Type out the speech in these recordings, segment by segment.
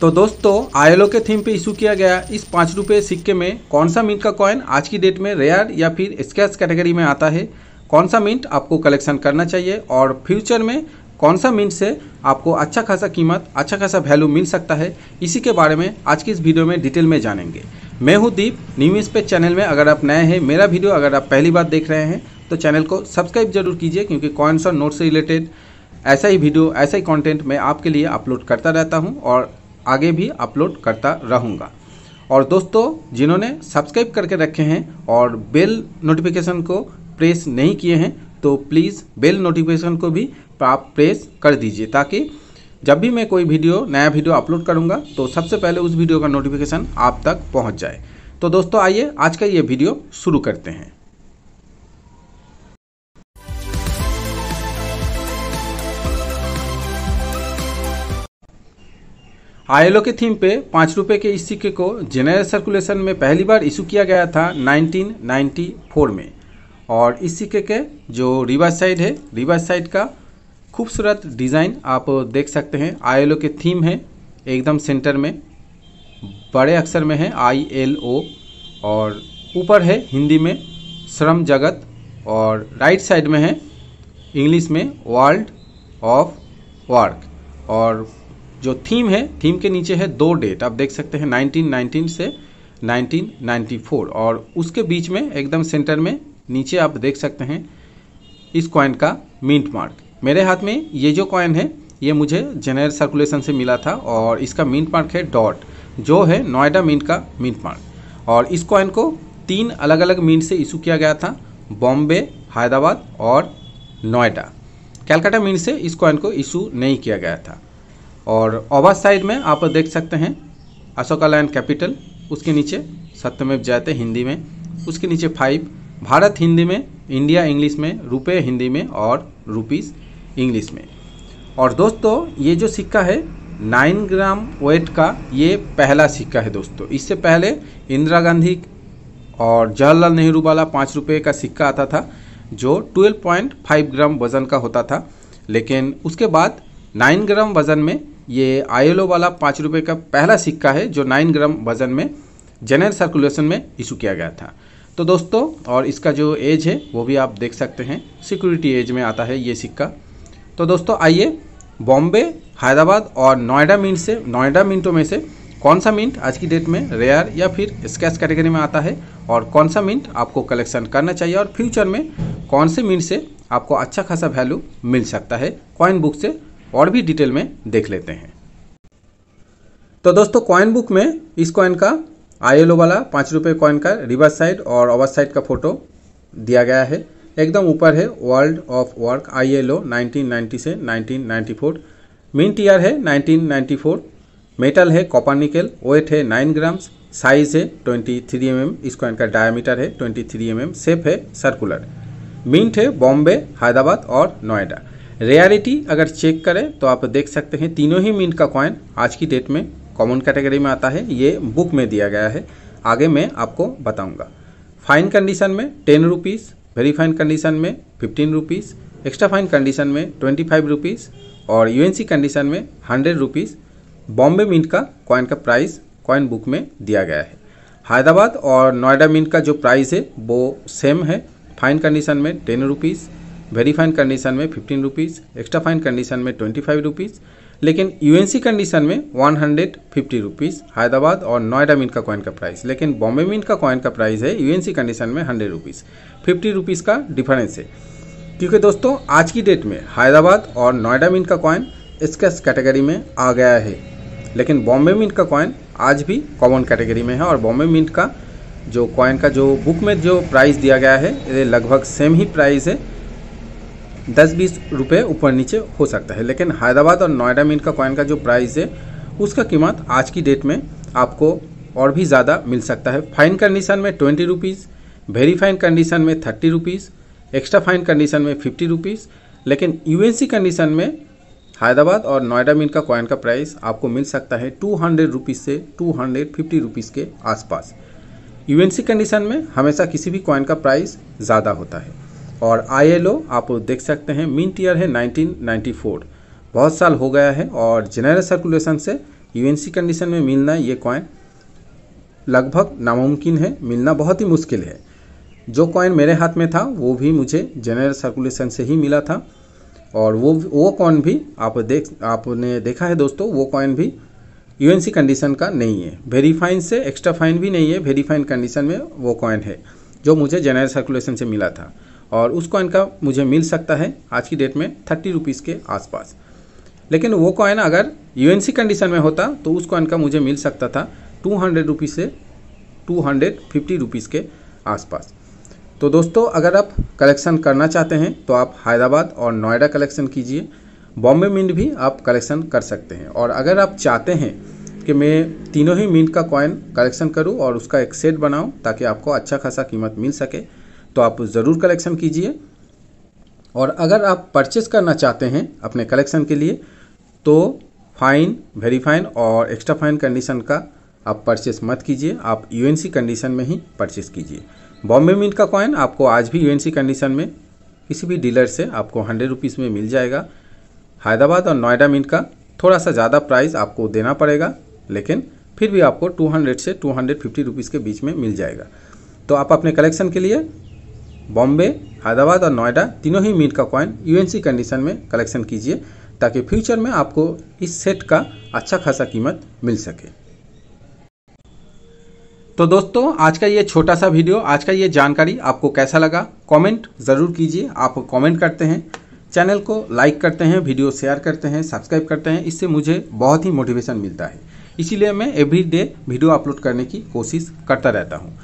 तो दोस्तों आयलो के थीम पे इशू किया गया इस पाँच रुपये सिक्के में कौन सा मिंट का कॉइन आज की डेट में रेयर या फिर स्केच कैटेगरी में आता है कौन सा मिंट आपको कलेक्शन करना चाहिए और फ्यूचर में कौन सा मिंट से आपको अच्छा खासा कीमत अच्छा खासा वैल्यू मिल सकता है इसी के बारे में आज की इस वीडियो में डिटेल में जानेंगे मैं हूँ दीप न्यू इस पे चैनल में अगर आप नए हैं मेरा वीडियो अगर आप पहली बार देख रहे हैं तो चैनल को सब्सक्राइब जरूर कीजिए क्योंकि कॉइन्स और नोट से रिलेटेड ऐसा ही वीडियो ऐसा ही कंटेंट मैं आपके लिए अपलोड करता रहता हूं और आगे भी अपलोड करता रहूँगा और दोस्तों जिन्होंने सब्सक्राइब करके रखे हैं और बेल नोटिफिकेशन को प्रेस नहीं किए हैं तो प्लीज़ बेल नोटिफिकेशन को भी आप प्रेस कर दीजिए ताकि जब भी मैं कोई वीडियो नया वीडियो अपलोड करूँगा तो सबसे पहले उस वीडियो का नोटिफिकेशन आप तक पहुँच जाए तो दोस्तों आइए आज का ये वीडियो शुरू करते हैं आईएलओ के थीम पे पाँच रुपये के इस सिक्के को जनरल सर्कुलेशन में पहली बार इशू किया गया था 1994 में और इस सिक्के के जो रिवर्स साइड है रिवर्स साइड का खूबसूरत डिज़ाइन आप देख सकते हैं आईएलओ के थीम है एकदम सेंटर में बड़े अक्षर में है आईएलओ और ऊपर है हिंदी में श्रम जगत और राइट साइड में है इंग्लिश में वर्ल्ड ऑफ वर्क और जो थीम है थीम के नीचे है दो डेट आप देख सकते हैं 1919 से 1994 और उसके बीच में एकदम सेंटर में नीचे आप देख सकते हैं इस कॉइन का मिंट मार्क मेरे हाथ में ये जो कॉइन है ये मुझे जनरल सर्कुलेशन से मिला था और इसका मिंट मार्क है डॉट जो है नोएडा मिंट का मिंट मार्क और इस कॉइन को तीन अलग अलग मिंट से इशू किया गया था बॉम्बे हैदराबाद और नोएडा कैलकाटा मिंट से इस कॉइन को इशू नहीं किया गया था और ओवर साइड में आप देख सकते हैं अशोका लैंड कैपिटल उसके नीचे सत्यमेव जयते हिंदी में उसके नीचे फाइव भारत हिंदी में इंडिया इंग्लिश में रुपये हिंदी में और रुपीस इंग्लिश में और दोस्तों ये जो सिक्का है नाइन ग्राम वेट का ये पहला सिक्का है दोस्तों इससे पहले इंदिरा गांधी और जवाहरलाल नेहरू वाला पाँच रुपये का सिक्का आता था जो 12.5 ग्राम वज़न का होता था लेकिन उसके बाद 9 ग्राम वज़न में ये आई वाला पाँच रुपये का पहला सिक्का है जो नाइन ग्राम वजन में जनरल सर्कुलेशन में इशू किया गया था तो दोस्तों और इसका जो एज है वो भी आप देख सकते हैं सिक्योरिटी एज में आता है ये सिक्का तो दोस्तों आइए बॉम्बे हैदराबाद और नोएडा मिंट से नोएडा मिंटों में से कौन सा मिंट आज की डेट में रेयर या फिर स्कैच कैटेगरी में आता है और कौन सा मिंट आपको कलेक्शन करना चाहिए और फ्यूचर में कौन से मिंट से आपको अच्छा खासा वैल्यू मिल सकता है कॉइन बुक से और भी डिटेल में देख लेते हैं तो दोस्तों कॉइन बुक में इस कॉइन का आई वाला पाँच रुपये कॉइन का रिवर्स साइड और ओवर साइड का फोटो दिया गया है एकदम ऊपर है world of work I L O से 1994 मिंट ईयर है 1994 मेटल है कॉपर निकल वेट है नाइन ग्राम्स साइज है ट्वेंटी थ्री एम इस कॉइन का डायमीटर है ट्वेंटी थ्री एम सेप है सर्कुलर मिंट है बॉम्बे हैदराबाद और नोएडा रियलिटी अगर चेक करें तो आप देख सकते हैं तीनों ही मिंट का कॉइन आज की डेट में कॉमन कैटेगरी में आता है ये बुक में दिया गया है आगे मैं आपको बताऊंगा फाइन कंडीशन में ten rupees very fine condition में fifteen rupees extra fine condition में ट्वेंटी फाइव रुपीज़ और यू कंडीशन में हंड्रेड रुपीज़ बॉम्बे मिंट का कॉइन का प्राइस कॉइन बुक में दिया गया है हैदराबाद और नोएडा मिंट का जो प्राइस है वो सेम है फाइन कंडीशन में ten rupees very fine condition में fifteen rupees extra fine condition में ट्वेंटी फाइव रुपीज़ लेकिन यूएनसी कंडीशन में one hundred fifty rupees Hyderabad और नोएडा मिन का कॉइन का प्राइस लेकिन बॉम्बे मिन का कॉइन का प्राइस है यूएनसी कंडीशन में हंड्रेड रुपीज़ फिफ्टी रुपीज़ का डिफरेंस है क्योंकि दोस्तों आज की डेट में हैदराबाद और नोएडा मिन का कॉइन इसके कैटेगरी में आ गया है लेकिन बॉम्बे मिंट का कॉइन आज भी कॉमन कैटेगरी में है और बॉम्बे मिंट का जो कॉइन का जो बुक में जो प्राइस दिया गया है ये लगभग सेम ही प्राइस है दस बीस रुपये ऊपर नीचे हो सकता है लेकिन हैदराबाद और नोएडा में इनका कॉइन का जो प्राइस है उसका कीमत आज की डेट में आपको और भी ज़्यादा मिल सकता है फाइन कंडीशन में twenty rupees very fine condition में thirty rupees extra fine condition में फिफ्टी रुपीज़ लेकिन यू कंडीशन में हैदराबाद और नोएडा मिन का कॉइन का प्राइस आपको मिल सकता है टू हंड्रेड रुपीज़ से टू हंड्रेड फिफ्टी रुपीज़ के आसपास यू कंडीशन में हमेशा किसी भी कॉइन का प्राइस ज़्यादा होता है और ओ आप देख सकते हैं मिंट ईयर है 1994 बहुत साल हो गया है और जनरल सर्कुलेशन से यूएनसी कंडीशन में मिलना ये कॉइन लगभग नामुमकिन है मिलना बहुत ही मुश्किल है जो कॉइन मेरे हाथ में था वो भी मुझे जनरल सर्कुलेशन से ही मिला था और वो वो कॉइन भी आप देख आपने देखा है दोस्तों वो कॉइन भी यूएनसी कंडीशन का नहीं है वेरीफाइन से एक्स्ट्रा फाइन भी नहीं है वेरीफाइन कंडीशन में वो कॉइन है जो मुझे जनरल सर्कुलेशन से मिला था और कॉइन का मुझे मिल सकता है आज की डेट में थर्टी रुपीज़ के आसपास लेकिन वो कॉइन अगर यू कंडीशन में होता तो उस कॉइन का मुझे मिल सकता था टू हंड्रेड रुपीज़ से टू हंड्रेड फिफ्टी रुपीज़ के आसपास तो दोस्तों अगर आप कलेक्शन करना चाहते हैं तो आप हैदराबाद और नोएडा कलेक्शन कीजिए बॉम्बे मिंट भी आप कलेक्शन कर सकते हैं और अगर आप चाहते हैं कि मैं तीनों ही मिंट का कॉइन कलेक्शन करूं और उसका एक सेट बनाऊं ताकि आपको अच्छा खासा कीमत मिल सके तो आप ज़रूर कलेक्शन कीजिए और अगर आप परचेस करना चाहते हैं अपने कलेक्शन के लिए तो फाइन वेरी फाइन और एक्स्ट्रा फाइन कंडीशन का आप परचेस मत कीजिए आप यूएनसी कंडीशन में ही परचेस कीजिए बॉम्बे मिंट का कॉइन आपको आज भी यूएनसी कंडीशन में किसी भी डीलर से आपको हंड्रेड रुपीज़ में मिल जाएगा हैदराबाद और नोएडा मिंट का थोड़ा सा ज़्यादा प्राइस आपको देना पड़ेगा लेकिन फिर भी आपको टू से टू रुपीस के बीच में मिल जाएगा तो आप अपने कलेक्शन के लिए बॉम्बे हैदराबाद और नोएडा तीनों ही मीट का कॉइन यूएनसी कंडीशन में कलेक्शन कीजिए ताकि फ्यूचर में आपको इस सेट का अच्छा खासा कीमत मिल सके तो दोस्तों आज का ये छोटा सा वीडियो आज का ये जानकारी आपको कैसा लगा कमेंट ज़रूर कीजिए आप कमेंट करते हैं चैनल को लाइक करते हैं वीडियो शेयर करते हैं सब्सक्राइब करते हैं इससे मुझे बहुत ही मोटिवेशन मिलता है इसीलिए मैं एवरी वीडियो अपलोड करने की कोशिश करता रहता हूँ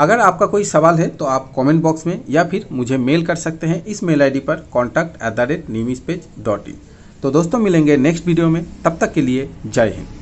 अगर आपका कोई सवाल है तो आप कमेंट बॉक्स में या फिर मुझे मेल कर सकते हैं इस मेल आईडी पर contact the rate page dot in तो दोस्तों मिलेंगे नेक्स्ट वीडियो में तब तक के लिए जय हिंद